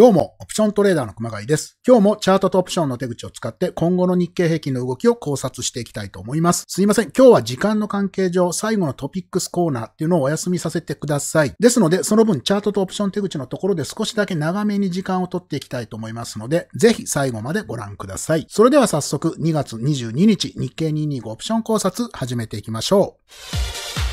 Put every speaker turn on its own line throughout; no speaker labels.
どうも、オプショントレーダーの熊谷です。今日もチャートとオプションの手口を使って今後の日経平均の動きを考察していきたいと思います。すいません、今日は時間の関係上最後のトピックスコーナーっていうのをお休みさせてください。ですので、その分チャートとオプション手口のところで少しだけ長めに時間を取っていきたいと思いますので、ぜひ最後までご覧ください。それでは早速2月22日日経225オプション考察始めていきましょう。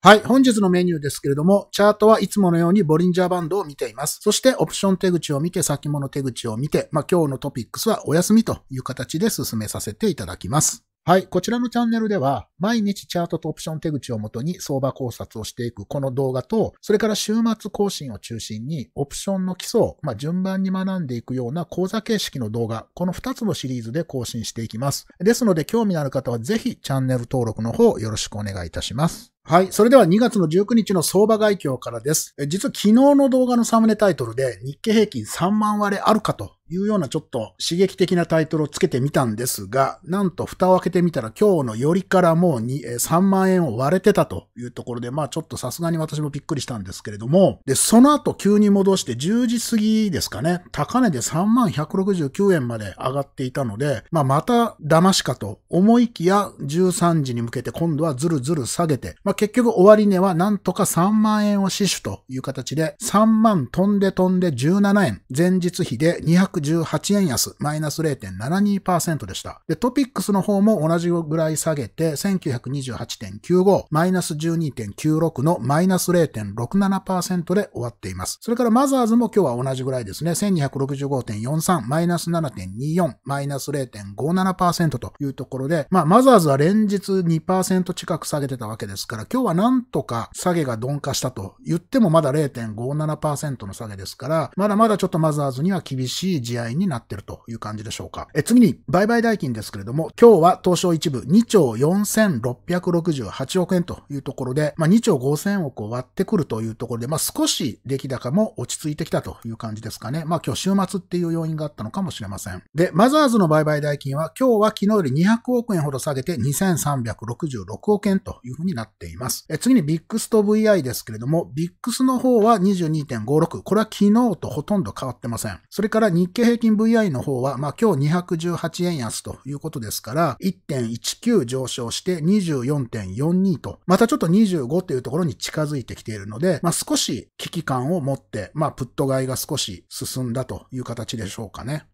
はい、本日のメニューですけれども、チャートはいつものようにボリンジャーバンドを見ています。そして、オプション手口を見て、先物手口を見て、まあ、今日のトピックスはお休みという形で進めさせていただきます。はい、こちらのチャンネルでは、毎日チャートとオプション手口をもとに相場考察をしていくこの動画と、それから週末更新を中心に、オプションの基礎を、まあ、順番に学んでいくような講座形式の動画、この2つのシリーズで更新していきます。ですので、興味のある方はぜひチャンネル登録の方よろしくお願いいたします。はい。それでは2月の19日の相場概況からです。実は昨日の動画のサムネタイトルで日経平均3万割れあるかというようなちょっと刺激的なタイトルをつけてみたんですが、なんと蓋を開けてみたら今日のよりからもう3万円を割れてたというところで、まあちょっとさすがに私もびっくりしたんですけれども、で、その後急に戻して10時過ぎですかね、高値で3万169円まで上がっていたので、まあまた騙しかと思いきや13時に向けて今度はずるずる下げて、ま結局終値はなんとか3万円を死守という形で、3万飛んで飛んで17円、前日比で218円安、マイナス0.72%でした。で、トピックスの方も同じぐらい下げて、1928.95、マイナス12.96のマイナス0.67%で終わっています。それからマザーズも今日は同じぐらいですね、1265.43、マイナス7.24、マイナス0.57%というところで、まあ、マザーズは連日2%近く下げてたわけですから、から今日はなんとか下げが鈍化したと言ってもまだ0.57%の下げですから、まだまだちょっとマザーズには厳しい試合になってるという感じでしょうか。え次に、売買代金ですけれども、今日は東証一部2兆4668億円というところで、まあ、2兆5000億を割ってくるというところで、まあ、少し出来高も落ち着いてきたという感じですかね。まあ、今日週末っていう要因があったのかもしれません。で、マザーズの売買代金は今日は昨日より200億円ほど下げて2366億円というふうになっています。え次にッ i x と VI ですけれども、ッ i x の方は22.56。これは昨日とほとんど変わってません。それから日経平均 VI の方は、まあ今日218円安ということですから、1.19上昇して24.42と、またちょっと25というところに近づいてきているので、まあ少し危機感を持って、まあプット買いが少し進んだという形でしょうかね。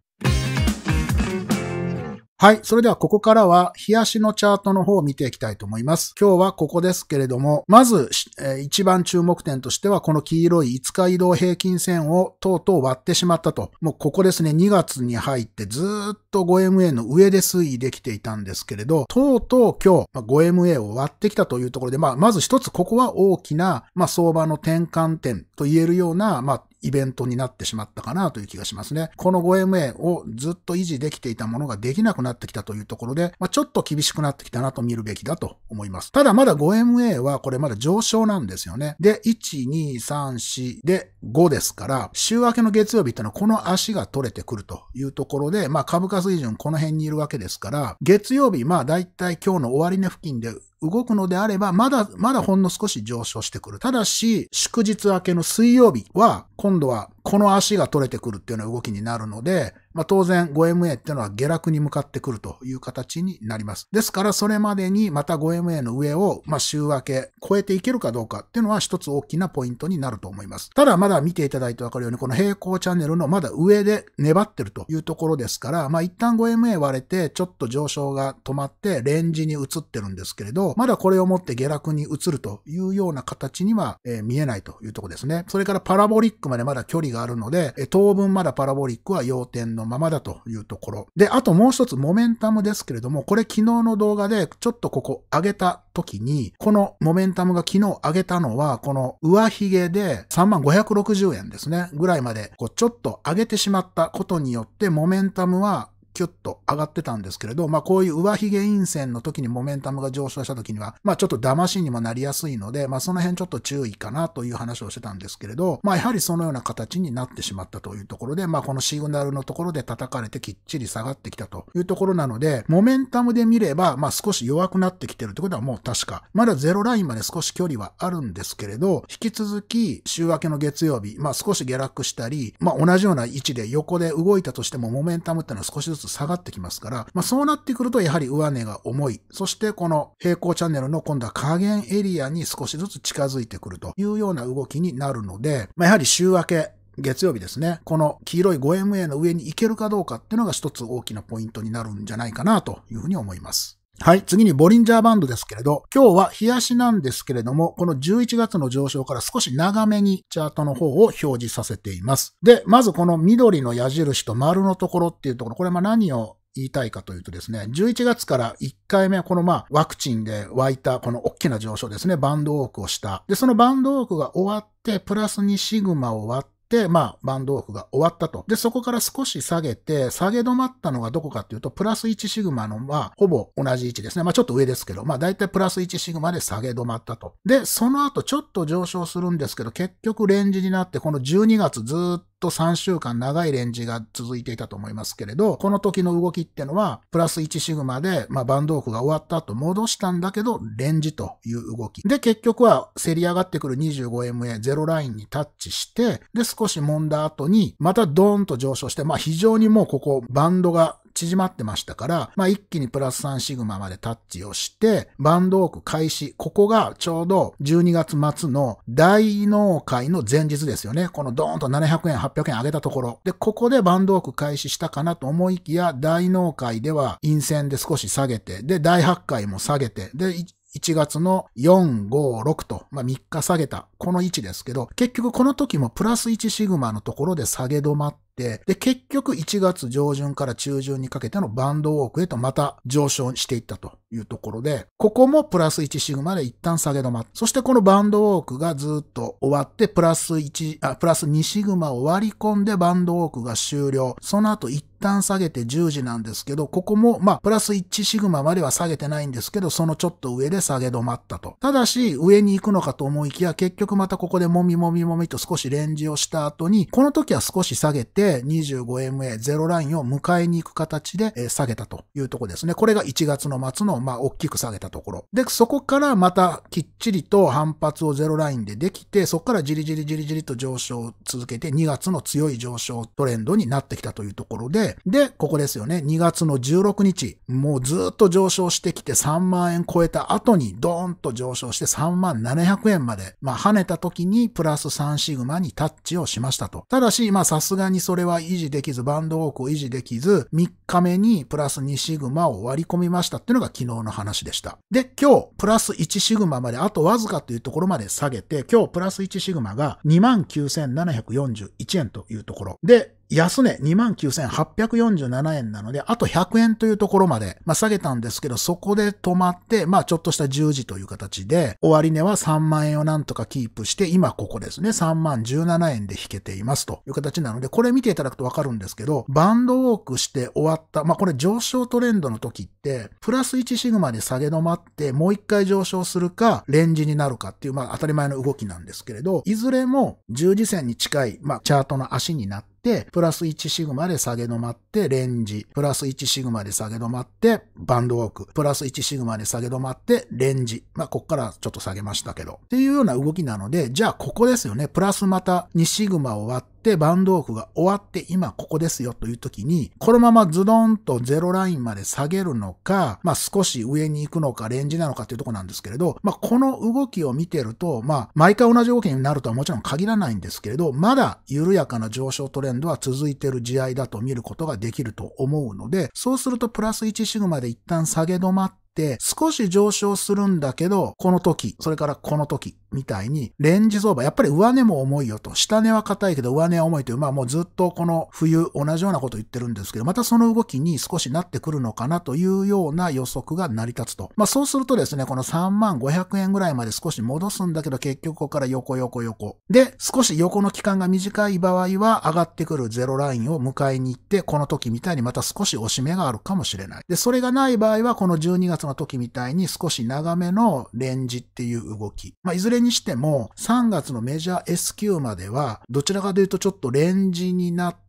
はい。それではここからは、冷やしのチャートの方を見ていきたいと思います。今日はここですけれども、まず、えー、一番注目点としては、この黄色い5日移動平均線をとうとう割ってしまったと。もうここですね、2月に入ってずっと 5MA の上で推移できていたんですけれど、とうとう今日、ま 5MA を割ってきたというところで、まあ、まず一つここは大きな、まあ、相場の転換点と言えるような、まあ、イベントになってしまったかなという気がしますね。この 5MA をずっと維持できていたものができなくなってきたというところで、まあ、ちょっと厳しくなってきたなと見るべきだと思います。ただまだ 5MA はこれまだ上昇なんですよね。で、1、2、3、4で、5ですから、週明けの月曜日ってのはこの足が取れてくるというところで、まあ株価水準この辺にいるわけですから、月曜日、まあだいたい今日の終値付近で動くのであれば、まだ、まだほんの少し上昇してくる。ただし、祝日明けの水曜日は、今度はこの足が取れてくるっていうような動きになるので、まあ、当然 5MA っていうのは下落に向かってくるという形になります。ですからそれまでにまた 5MA の上を、まあ、週明け超えていけるかどうかっていうのは一つ大きなポイントになると思います。ただまだ見ていただいてわかるようにこの平行チャンネルのまだ上で粘ってるというところですから、まあ、一旦 5MA 割れてちょっと上昇が止まってレンジに移ってるんですけれど、まだこれをもって下落に移るというような形には、えー、見えないというところですね。それからパラボリックまでまだ距離があるので、当分まだパラボリックは要点ののままだというところ。で、あともう一つ、モメンタムですけれども、これ昨日の動画でちょっとここ上げた時に、このモメンタムが昨日上げたのは、この上髭で3560万円ですね、ぐらいまで、こうちょっと上げてしまったことによって、モメンタムはキュッと上がってたんですけれど、まあこういう上髭陰線の時にモメンタムが上昇した時には、まあちょっと騙しにもなりやすいので、まあその辺ちょっと注意かなという話をしてたんですけれど、まあやはりそのような形になってしまったというところで、まあこのシグナルのところで叩かれてきっちり下がってきたというところなので、モメンタムで見れば、まあ少し弱くなってきてるってことはもう確か、まだゼロラインまで少し距離はあるんですけれど、引き続き週明けの月曜日、まあ少し下落したり、まあ同じような位置で横で動いたとしてもモメンタムってのは少しずつ下がってきますから、まあ、そうなってくるとやはり上値が重い。そしてこの平行チャンネルの今度は下限エリアに少しずつ近づいてくるというような動きになるので、まあ、やはり週明け、月曜日ですね、この黄色い 5MA の上に行けるかどうかっていうのが一つ大きなポイントになるんじゃないかなというふうに思います。はい、次にボリンジャーバンドですけれど、今日は冷やしなんですけれども、この11月の上昇から少し長めにチャートの方を表示させています。で、まずこの緑の矢印と丸のところっていうところ、これま何を言いたいかというとですね、11月から1回目このまあワクチンで湧いたこの大きな上昇ですね、バンドウォークをした。で、そのバンドウォークが終わって、プラスにシグマを割って、、まあ、バンドオフが終わったと。で、そこから少し下げて、下げ止まったのがどこかっていうと、プラス1シグマの、まあ、ほぼ同じ位置ですね。まあ、ちょっと上ですけど、まあ、だいたいプラス1シグマで下げ止まったと。で、その後ちょっと上昇するんですけど、結局レンジになって、この12月ずっと3週間長いレンジが続いていたと思いますけれど、この時の動きってのは、プラス1シグマで、まあ、バンドオフが終わった後戻したんだけど、レンジという動き。で、結局は、競り上がってくる 25MA、ゼロラインにタッチして、で、少し揉んだ後に、またドーンと上昇して、まあ、非常にもうここ、バンドが縮まってましたから、まあ、一気にプラス3シグマまでタッチをして、バンドオーク開始。ここがちょうど12月末の大納会の前日ですよね。このドーンと700円、800円上げたところ。で、ここでバンドオーク開始したかなと思いきや、大納会では陰線で少し下げて、で、大発会も下げて、で、1月の4、5、6と、まあ、3日下げた、この位置ですけど、結局この時もプラス1シグマのところで下げ止まって、で、結局1月上旬から中旬にかけてのバンドウォークへとまた上昇していったというところで、ここもプラス1シグマで一旦下げ止まって、そしてこのバンドウォークがずっと終わって、プラス1、あ、プラス2シグマを割り込んでバンドウォークが終了。その後一旦下げて10時なんですけど、ここも、まあ、プラス1シグマまでは下げてないんですけど、そのちょっと上で下げ止まったと。ただし、上に行くのかと思いきや、結局またここでもみもみもみと少しレンジをした後に、この時は少し下げて、25MA、0ラインを迎えに行く形で、下げたというところですね。これが1月の末の、まあ、大きく下げたところ。で、そこからまたきっちりと反発を0ラインでできて、そこからじりじりじりじりと上昇を続けて、2月の強い上昇トレンドになってきたというところで、で、ここですよね。2月の16日、もうずっと上昇してきて3万円超えた後にドーンと上昇して3万700円まで、まあ跳ねた時にプラス3シグマにタッチをしましたと。ただし、まあさすがにそれは維持できず、バンドウォークを維持できず、3日目にプラス2シグマを割り込みましたっていうのが昨日の話でした。で、今日、プラス1シグマまであとわずかというところまで下げて、今日プラス1シグマが29,741円というところ。で、安値29,847円なので、あと100円というところまで、まあ、下げたんですけど、そこで止まって、まあ、ちょっとした十字という形で、終値は3万円をなんとかキープして、今ここですね、3万17円で引けていますという形なので、これ見ていただくとわかるんですけど、バンドウォークして終わった、まあ、これ上昇トレンドの時って、プラス1シグマで下げ止まって、もう一回上昇するか、レンジになるかっていう、まあ、当たり前の動きなんですけれど、いずれも十字線に近い、まあ、チャートの足になって、、プラス1シグマで下げ止まって、レンジ、プラス1シグマで下げ止まって、バンドウォーク、プラス1シグマで下げ止まって、レンジ。まあ、こっからちょっと下げましたけど。っていうような動きなので、じゃあここですよね。プラスまた2シグマを割って、ってバンドオフが終わって今ここですよという時に、このままズドンとゼロラインまで下げるのか、まあ少し上に行くのか、レンジなのかというところなんですけれど、まあこの動きを見てると、まあ毎回同じ動きになるとはもちろん限らないんですけれど、まだ緩やかな上昇トレンドは続いている試合だと見ることができると思うので、そうするとプラス1シグマで一旦下げ止まって、少し上昇するんだけど、この時、それからこの時みたいに、レンジ相場、やっぱり上値も重いよと、下値は硬いけど上値は重いという、まあもうずっとこの冬同じようなこと言ってるんですけど、またその動きに少しなってくるのかなというような予測が成り立つと。まあそうするとですね、この3万500円ぐらいまで少し戻すんだけど、結局ここから横横横。で、少し横の期間が短い場合は、上がってくるゼロラインを迎えに行って、この時みたいにまた少し押し目があるかもしれない。で、それがない場合は、この12月の時みたいに少し長めのレンジっていう動き。まあいずれににしても、3月のメジャー S q までは、どちらかというとちょっとレンジになって、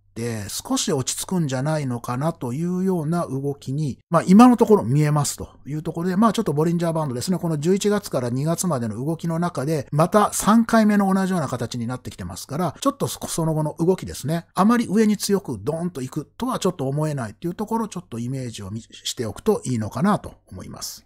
少し落ち着くんじゃないのかなというような動きに、まあ今のところ見えますというところで、まあちょっとボリンジャーバンドですね、この11月から2月までの動きの中で、また3回目の同じような形になってきてますから、ちょっとその後の動きですね、あまり上に強くドーンと行くとはちょっと思えないというところ、ちょっとイメージをしておくといいのかなと思います。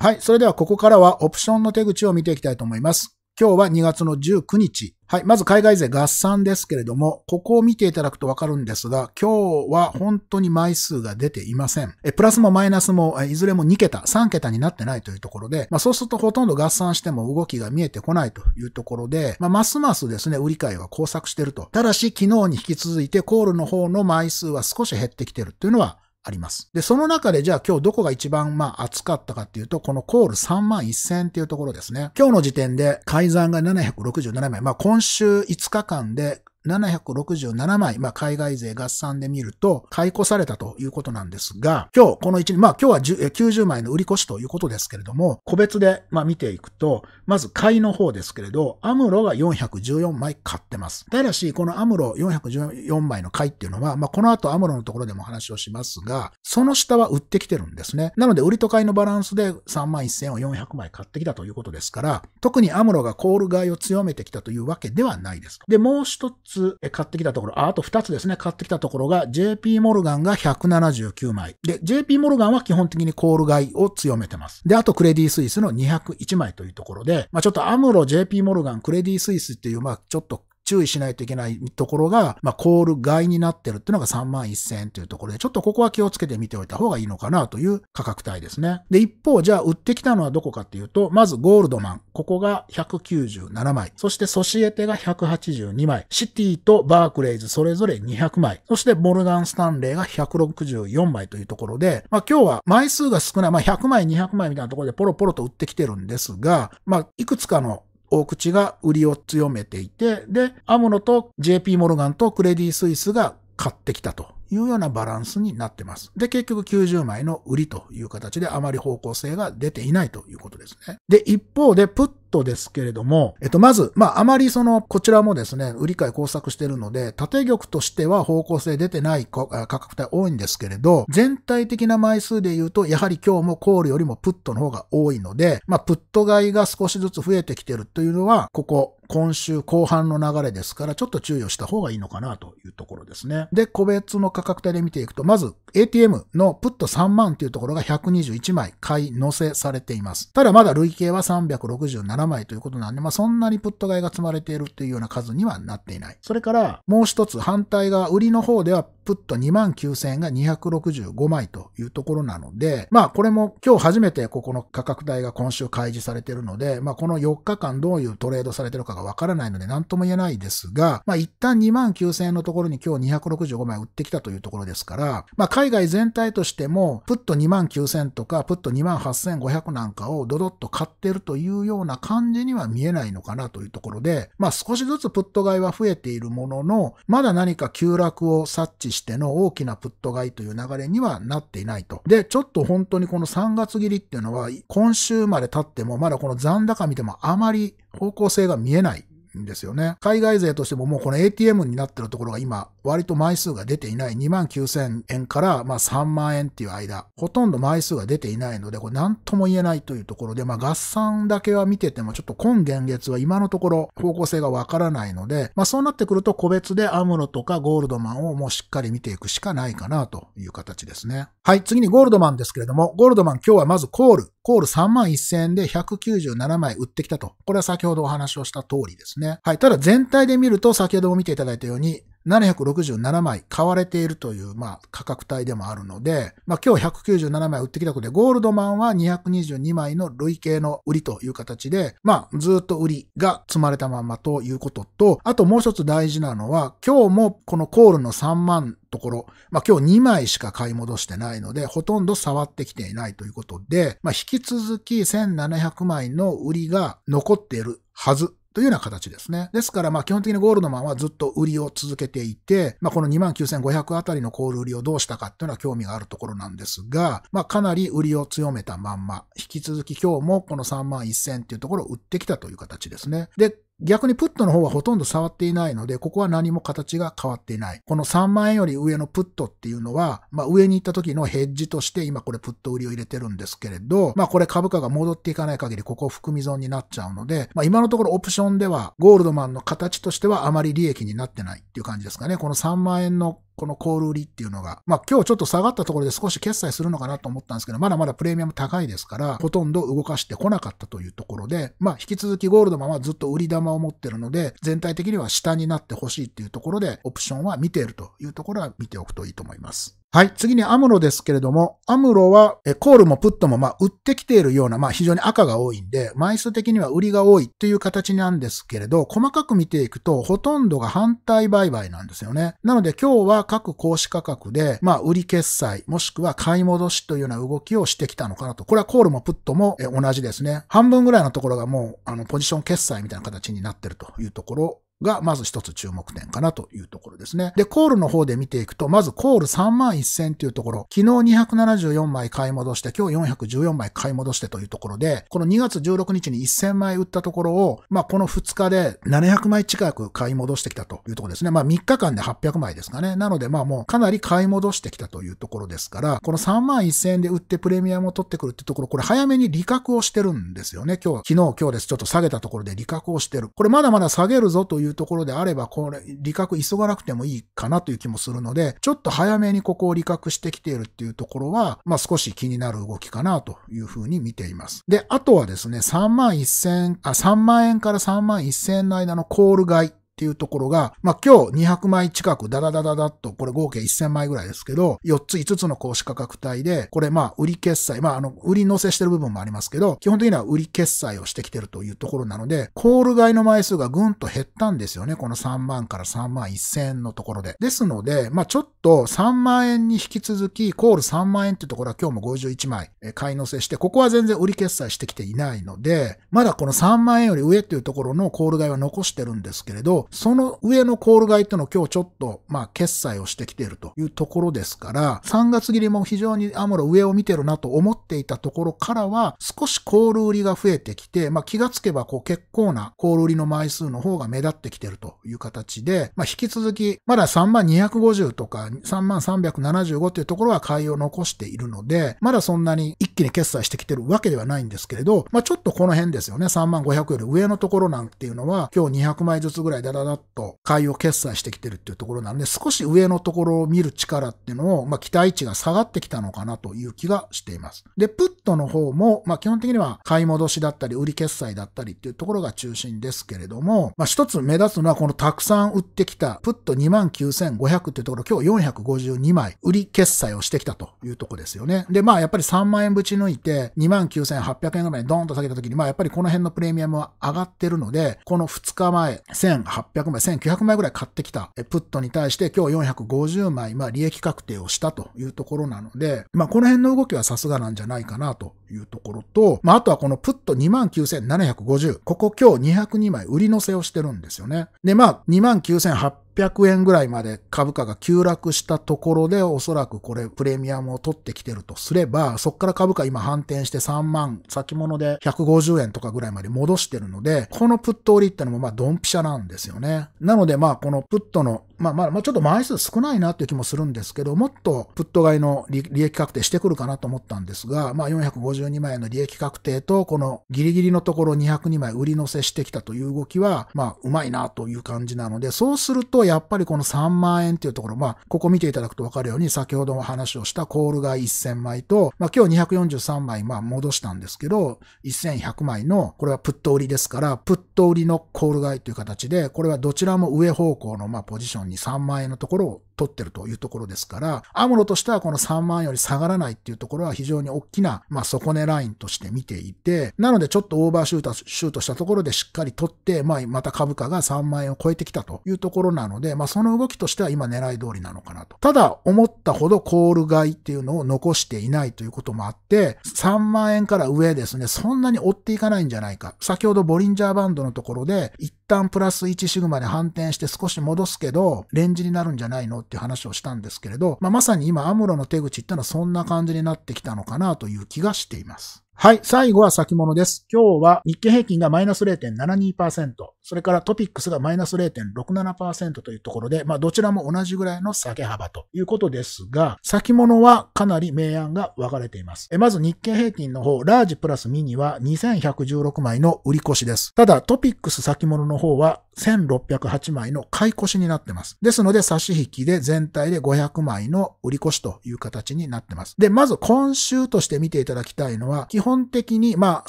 はい。それではここからはオプションの手口を見ていきたいと思います。今日は2月の19日。はい。まず海外税合算ですけれども、ここを見ていただくとわかるんですが、今日は本当に枚数が出ていません。え、プラスもマイナスも、いずれも2桁、3桁になってないというところで、まあそうするとほとんど合算しても動きが見えてこないというところで、まあますますですね、売り買いは交錯してると。ただし、昨日に引き続いてコールの方の枚数は少し減ってきてるというのは、あります。で、その中でじゃあ今日どこが一番まあ暑かったかっていうと、このコール3万1000っていうところですね。今日の時点で改ざんが767名。まあ今週5日間で767枚、まあ、海外税合算で見ると、買い越されたということなんですが、今日、この1年、まあ、今日は90枚の売り越しということですけれども、個別で、まあ、見ていくと、まず、買いの方ですけれど、アムロが414枚買ってます。ただし、このアムロ414枚の買いっていうのは、まあ、この後アムロのところでも話をしますが、その下は売ってきてるんですね。なので、売りと買いのバランスで3万1000を400枚買ってきたということですから、特にアムロがコール買いを強めてきたというわけではないです。で、もう一つつ買ってきたところ、ああと2つですね、買ってきたところが JP モルガンが179枚。で、JP モルガンは基本的にコール買いを強めてます。で、あとクレディスイスの201枚というところで、まあちょっとアムロ、JP モルガン、クレディスイスっていう、まあちょっと注意しないといけないところが、まあ、コール外になってるっていうのが3万1000円というところで、ちょっとここは気をつけてみておいた方がいいのかなという価格帯ですね。で、一方、じゃあ売ってきたのはどこかっていうと、まずゴールドマン、ここが197枚、そしてソシエテが182枚、シティとバークレイズそれぞれ200枚、そしてモルガン・スタンレーが164枚というところで、まあ、今日は枚数が少ない、まあ、100枚、200枚みたいなところでポロポロと売ってきてるんですが、まあ、いくつかの大口が売りを強めていて、で、アムロと JP モルガンとクレディ・スイスが買ってきたというようなバランスになってます。で、結局90枚の売りという形であまり方向性が出ていないということですね。で、一方で、プットですけれども、えっと、まず、まあ、あまりその、こちらもですね、売り買い工作してるので、縦玉としては方向性出てない価格帯多いんですけれど、全体的な枚数で言うと、やはり今日もコールよりもプットの方が多いので、まあ、プット買いが少しずつ増えてきてるというのは、ここ、今週後半の流れですから、ちょっと注意をした方がいいのかなというところですね。で、個別の価格帯で見ていくと、まず ATM のプット3万というところが121枚買い乗せされています。ただまだ累計は367 7枚ということなんで、まあ、そんなにプット買いが積まれているっていうような数にはなっていない。それから、もう一つ反対が売りの方ではプット2万9000円が265枚というところなので、まあこれも今日初めてここの価格帯が今週開示されているので、まあこの4日間どういうトレードされているかがわからないので何とも言えないですが、まあ一旦2万9000円のところに今日265枚売ってきたというところですから、まあ海外全体としてもプット2万9000とかプット2万8500なんかをドドッと買ってるというような感じには見えないのかなというところで、まあ少しずつプット買いは増えているものの、まだ何か急落を察知しての大きなプット買いという流れにはなっていないと。で、ちょっと本当にこの3月切りっていうのは、今週まで経ってもまだこの残高見てもあまり方向性が見えないんですよね。海外勢としてももうこの ATM になってるところが今、割と枚数が出ていない2万9000円からまあ3万円っていう間、ほとんど枚数が出ていないので、これ何とも言えないというところで、まあ合算だけは見ててもちょっと今現月は今のところ方向性がわからないので、まあそうなってくると個別でアムロとかゴールドマンをもうしっかり見ていくしかないかなという形ですね。はい、次にゴールドマンですけれども、ゴールドマン今日はまずコール、コール3万1000円で197枚売ってきたと。これは先ほどお話をした通りですね。ね。はい。ただ全体で見ると、先ほども見ていただいたように、767枚買われているという、まあ、価格帯でもあるので、まあ、今日197枚売ってきたことで、ゴールドマンは222枚の累計の売りという形で、まあ、ずっと売りが積まれたままということと、あともう一つ大事なのは、今日もこのコールの3万ところ、まあ、今日2枚しか買い戻してないので、ほとんど触ってきていないということで、まあ、引き続き1700枚の売りが残っているはずというような形ですね。ですから、まあ基本的にゴールドマンはずっと売りを続けていて、まあこの29,500あたりのコール売りをどうしたかっていうのは興味があるところなんですが、まあかなり売りを強めたまんま、引き続き今日もこの31,000っていうところを売ってきたという形ですね。で、逆にプットの方はほとんど触っていないので、ここは何も形が変わっていない。この3万円より上のプットっていうのは、まあ上に行った時のヘッジとして今これプット売りを入れてるんですけれど、まあこれ株価が戻っていかない限りここ含み損になっちゃうので、まあ今のところオプションではゴールドマンの形としてはあまり利益になってないっていう感じですかね。この3万円のこのコール売りっていうのが、まあ今日ちょっと下がったところで少し決済するのかなと思ったんですけど、まだまだプレミアム高いですから、ほとんど動かしてこなかったというところで、まあ引き続きゴールドマンはずっと売り玉を持ってるので、全体的には下になってほしいっていうところで、オプションは見ているというところは見ておくといいと思います。はい。次にアムロですけれども、アムロは、えコールもプットも、まあ、売ってきているような、まあ、非常に赤が多いんで、枚数的には売りが多いという形なんですけれど、細かく見ていくと、ほとんどが反対売買なんですよね。なので、今日は各公使価格で、まあ、売り決済、もしくは買い戻しというような動きをしてきたのかなと。これはコールもプットも、え同じですね。半分ぐらいのところがもう、あの、ポジション決済みたいな形になってるというところが、まず一つ注目点かなというところですね。で、コールの方で見ていくと、まずコール3万1000というところ、昨日274枚買い戻して、今日414枚買い戻してというところで、この2月16日に1000枚売ったところを、まあ、この2日で700枚近く買い戻してきたというところですね。まあ、3日間で800枚ですかね。なので、まあ、もうかなり買い戻してきたというところですから、この3万1000で売ってプレミアムを取ってくるってところ、これ早めに利確をしてるんですよね。今日、昨日、今日です。ちょっと下げたところで利確をしてる。これまだまだ下げるぞといういうところであれば、これ、利確急がなくてもいいかなという気もするので、ちょっと早めにここを利確してきているっていうところは、まあ、少し気になる動きかなというふうに見ています。で、あとはですね、3万1000、あ、3万円から3万1000円の間のコール買いっていうところが、まあ、今日200枚近くダダダダダッと、これ合計1000枚ぐらいですけど、4つ5つの公式価格帯で、これまあ売り決済、まああの、売り乗せしてる部分もありますけど、基本的には売り決済をしてきてるというところなので、コール買いの枚数がぐんと減ったんですよね。この3万から3万1000のところで。ですので、まあちょっと3万円に引き続き、コール3万円っていうところは今日も51枚買い乗せして、ここは全然売り決済してきていないので、まだこの3万円より上っていうところのコール買いは残してるんですけれど、その上のコール買いってのを今日ちょっと、まあ、決済をしてきているというところですから、3月切りも非常にアムロ上を見てるなと思っていたところからは、少しコール売りが増えてきて、まあ、気がつけばこう結構なコール売りの枚数の方が目立ってきてるという形で、まあ、引き続き、まだ3250とか3375というところは買いを残しているので、まだそんなに一気に決済してきてるわけではないんですけれど、まあ、ちょっとこの辺ですよね、3500より上のところなんていうのは、今日200枚ずつぐらいだだだっと買いを決済してきてるっていうところなので、少し上のところを見る力っていうのを、まあ、期待値が下がってきたのかなという気がしています。で、プットの方も、まあ、基本的には買い戻しだったり、売り決済だったりっていうところが中心ですけれども、まあ、一つ目立つのはこのたくさん売ってきた、プット29,500っていうところ、今日452枚売り決済をしてきたというところですよね。で、まあ、やっぱり3万円ぶち抜いて、29,800円ぐらいドーンと下げた時に、まあ、やっぱりこの辺のプレミアムは上がってるので、この2日前、1 8 0 800枚、1900枚ぐらい買ってきたプットに対して今日450枚、まあ利益確定をしたというところなので、まあこの辺の動きはさすがなんじゃないかなというところと、まあ、あとはこのプット29,750。ここ今日202枚売り乗せをしてるんですよね。で、まあ、29,800 800円ぐらいまで株価が急落したところで、おそらくこれプレミアムを取ってきてるとすれば、そっから株価今反転して3万、先物で150円とかぐらいまで戻してるので、このプット売りってのもまあドンピシャなんですよね。なのでまあこのプットのまあまあ、ちょっと枚数少ないなっていう気もするんですけど、もっとプット買いの利益確定してくるかなと思ったんですが、まあ452枚の利益確定と、このギリギリのところ202枚売り乗せしてきたという動きは、まあうまいなという感じなので、そうするとやっぱりこの3万円っていうところ、まあここ見ていただくとわかるように、先ほども話をしたコール買い1000枚と、まあ今日243枚まあ戻したんですけど、1100枚の、これはプット売りですから、プット売りのコール買いという形で、これはどちらも上方向のまあポジションに3万円のところを取ってるというところですから、アムロとしてはこの3万より下がらないっていうところは非常に大きな、まあ、底値ラインとして見ていて、なのでちょっとオーバーシュート、シュートしたところでしっかり取って、まあ、また株価が3万円を超えてきたというところなので、まあ、その動きとしては今狙い通りなのかなと。ただ、思ったほどコール買いっていうのを残していないということもあって、3万円から上ですね、そんなに追っていかないんじゃないか。先ほどボリンジャーバンドのところで、一旦プラス1シグマで反転して少し戻すけど、レンジになるんじゃないのっていう話をしたんですけれど、まあ、まさに今アムロの手口ってのはそんな感じになってきたのかなという気がしています。はい。最後は先物です。今日は日経平均がマイナス0.72%、それからトピックスがマイナス0.67%というところで、まあどちらも同じぐらいの下げ幅ということですが、先物はかなり明暗が分かれています。えまず日経平均の方、ラージプラスミニは2116枚の売り越しです。ただトピックス先物の方は1608枚の買い越しになってます。ですので、差し引きで全体で500枚の売り越しという形になってます。で、まず今週として見ていただきたいのは、基本的に、まあ、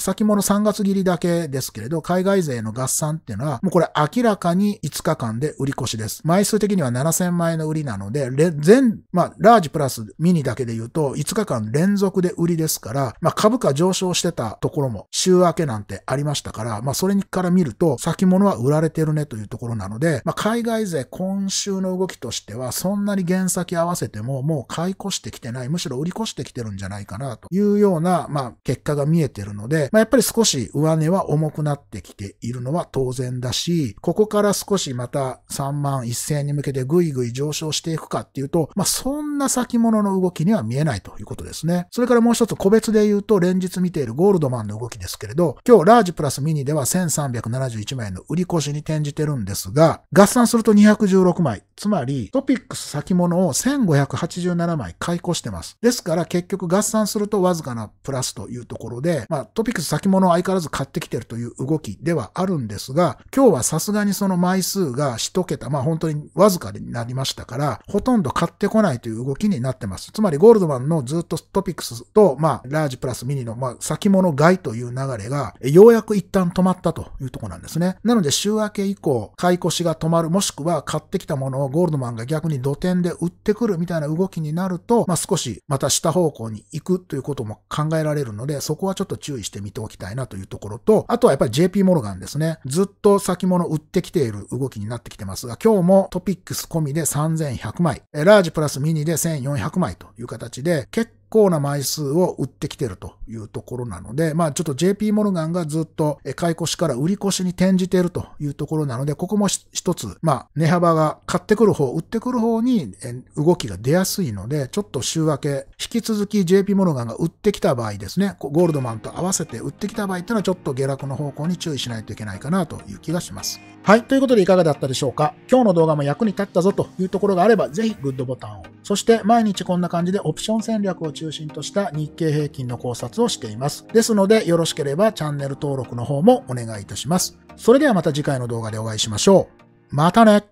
先物3月切りだけですけれど、海外税の合算っていうのは、もうこれ明らかに5日間で売り越しです。枚数的には7000枚の売りなので、全、まあ、ラージプラスミニだけで言うと、5日間連続で売りですから、まあ、株価上昇してたところも、週明けなんてありましたから、まあ、それから見ると、先物は売られてるね値というところなので、まあ、海外勢今週の動きとしては、そんなに原先合わせてももう買い越してきてない、むしろ売り越してきてるんじゃないかなというような、まあ、結果が見えてるので、まあ、やっぱり少し上値は重くなってきているのは当然だし、ここから少しまた3万1000に向けてぐいぐい上昇していくかっていうと、まあ、そんな先物の動きには見えないということですね。それからもう一つ個別で言うと連日見ているゴールドマンの動きですけれど、今日ラージプラスミニでは1371万円の売り越しに転じじてるんですが、合算すると216枚。つまり、トピックス先物を1587枚買い越してます。ですから結局合算するとわずかなプラスというところで、まあトピックス先物を相変わらず買ってきてるという動きではあるんですが、今日はさすがにその枚数が1桁、まあ本当にわずかになりましたから、ほとんど買ってこないという動きになってます。つまりゴールドマンのずっとトピックスと、まあラージプラスミニの、まあ先物買いという流れが、ようやく一旦止まったというところなんですね。なので週明け以降、買い越しが止まる、もしくは買ってきたものをゴールドマンが逆に土点で売ってくるみたいな動きになると、まあ、少しまた下方向に行くということも考えられるので、そこはちょっと注意してみておきたいなというところと、あとはやっぱり JP モルガンですね。ずっと先物売ってきている動きになってきてますが、今日もトピックス込みで3100枚、ラージプラスミニで1400枚という形で、結構な枚数を売ってきてるというところなので、まあちょっと JP モルガンがずっと買い越しから売り越しに転じているというところなので、ここも一つ、まあ値幅が買ってくる方、売ってくる方に動きが出やすいので、ちょっと週明け、引き続き JP モルガンが売ってきた場合ですね、ゴールドマンと合わせて売ってきた場合っていうのはちょっと下落の方向に注意しないといけないかなという気がします。はい、ということでいかがだったでしょうか今日の動画も役に立ったぞというところがあれば、ぜひグッドボタンを。そして毎日こんな感じでオプション戦略を中心とした日経平均の考察をしています。ですので、よろしければチャンネル登録の方もお願いいたします。それではまた次回の動画でお会いしましょう。またね